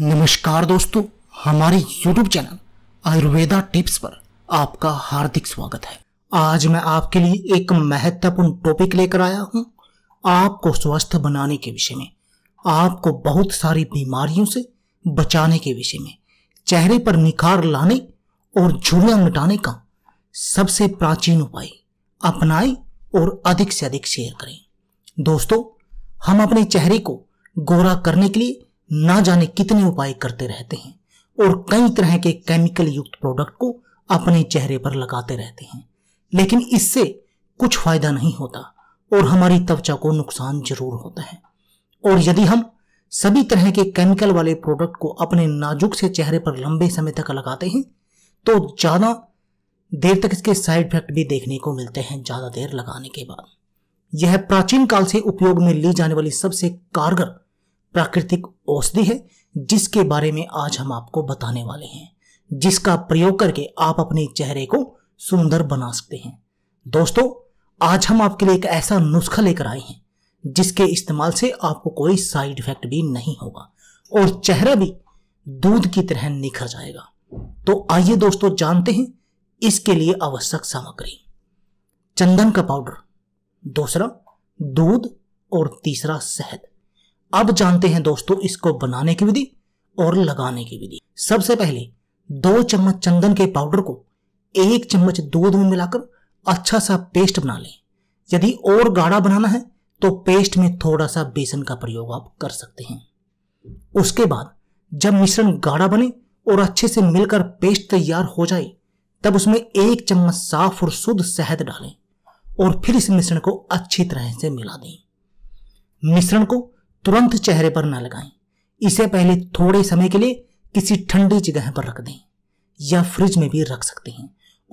नमस्कार दोस्तों हमारे YouTube चैनल आयुर्वेदा टिप्स पर आपका हार्दिक स्वागत है आज मैं आपके लिए एक महत्वपूर्ण टॉपिक लेकर आया हूं आपको स्वस्थ बनाने के विषय में आपको बहुत सारी बीमारियों से बचाने के विषय में चेहरे पर निखार लाने और झुड़िया मिटाने का सबसे प्राचीन उपाय अपनाएं और अधिक से अधिक शेयर करें दोस्तों हम अपने चेहरे को गोरा करने के लिए ना जाने कितने उपाय करते रहते हैं और कई तरह के केमिकल युक्त प्रोडक्ट को अपने चेहरे पर लगाते रहते हैं लेकिन इससे कुछ फायदा नहीं होता और हमारी त्वचा को नुकसान जरूर होता है और यदि हम सभी तरह के केमिकल वाले प्रोडक्ट को अपने नाजुक से चेहरे पर लंबे समय तक लगाते हैं तो ज़्यादा देर तक इसके साइड इफेक्ट भी देखने को मिलते हैं ज़्यादा देर लगाने के बाद यह प्राचीन काल से उपयोग में ली जाने वाली सबसे कारगर प्राकृतिक औषधि है जिसके बारे में आज हम आपको बताने वाले हैं जिसका प्रयोग करके आप अपने चेहरे को सुंदर बना सकते हैं दोस्तों आज हम आपके लिए एक ऐसा नुस्खा लेकर आए हैं जिसके इस्तेमाल से आपको कोई साइड इफेक्ट भी नहीं होगा और चेहरा भी दूध की तरह निखर जाएगा तो आइए दोस्तों जानते हैं इसके लिए आवश्यक सामग्री चंदन का पाउडर दूसरा दूध और तीसरा शहद अब जानते हैं दोस्तों इसको बनाने की विधि और लगाने की विधि सबसे पहले दो चम्मच चंदन के पाउडर को एक चम्मच दूध में मिलाकर अच्छा सा पेस्ट बना लें यदि और गाढ़ा बनाना है तो पेस्ट में थोड़ा सा बेसन का प्रयोग आप कर सकते हैं उसके बाद जब मिश्रण गाढ़ा बने और अच्छे से मिलकर पेस्ट तैयार हो जाए तब उसमें एक चम्मच साफ और शुद्ध शहद डालें और फिर इस मिश्रण को अच्छी तरह से मिला दें मिश्रण को तुरंत चेहरे पर ना लगाएं इसे पहले थोड़े समय के लिए किसी ठंडी जगह पर रख दें या फ्रिज में भी रख सकते हैं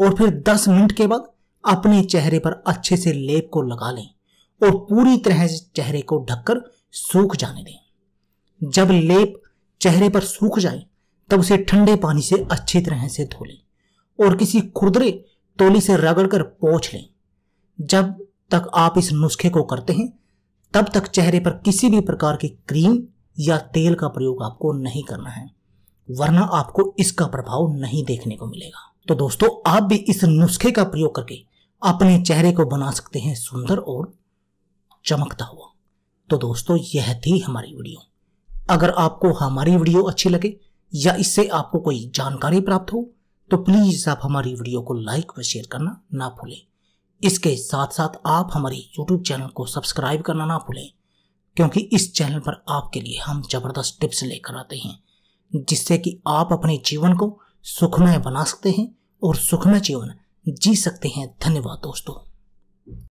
और फिर 10 मिनट के बाद अपने चेहरे पर अच्छे से लेप को लगा लें और पूरी तरह से चेहरे को ढककर सूख जाने दें जब लेप चेहरे पर सूख जाए तब उसे ठंडे पानी से अच्छी तरह से धो लें और किसी खुरदरे तोली से रगड़कर पोछ लें जब तक आप इस नुस्खे को करते हैं तब तक चेहरे पर किसी भी प्रकार की क्रीम या तेल का प्रयोग आपको नहीं करना है वरना आपको इसका प्रभाव नहीं देखने को मिलेगा तो दोस्तों आप भी इस नुस्खे का प्रयोग करके अपने चेहरे को बना सकते हैं सुंदर और चमकता हुआ तो दोस्तों यह थी हमारी वीडियो अगर आपको हमारी वीडियो अच्छी लगे या इससे आपको कोई जानकारी प्राप्त हो तो प्लीज़ आप हमारी वीडियो को लाइक व शेयर करना ना भूलें इसके साथ साथ आप हमारे YouTube चैनल को सब्सक्राइब करना ना भूलें क्योंकि इस चैनल पर आपके लिए हम जबरदस्त टिप्स लेकर आते हैं जिससे कि आप अपने जीवन को सुखमय बना सकते हैं और सुखमय जीवन जी सकते हैं धन्यवाद दोस्तों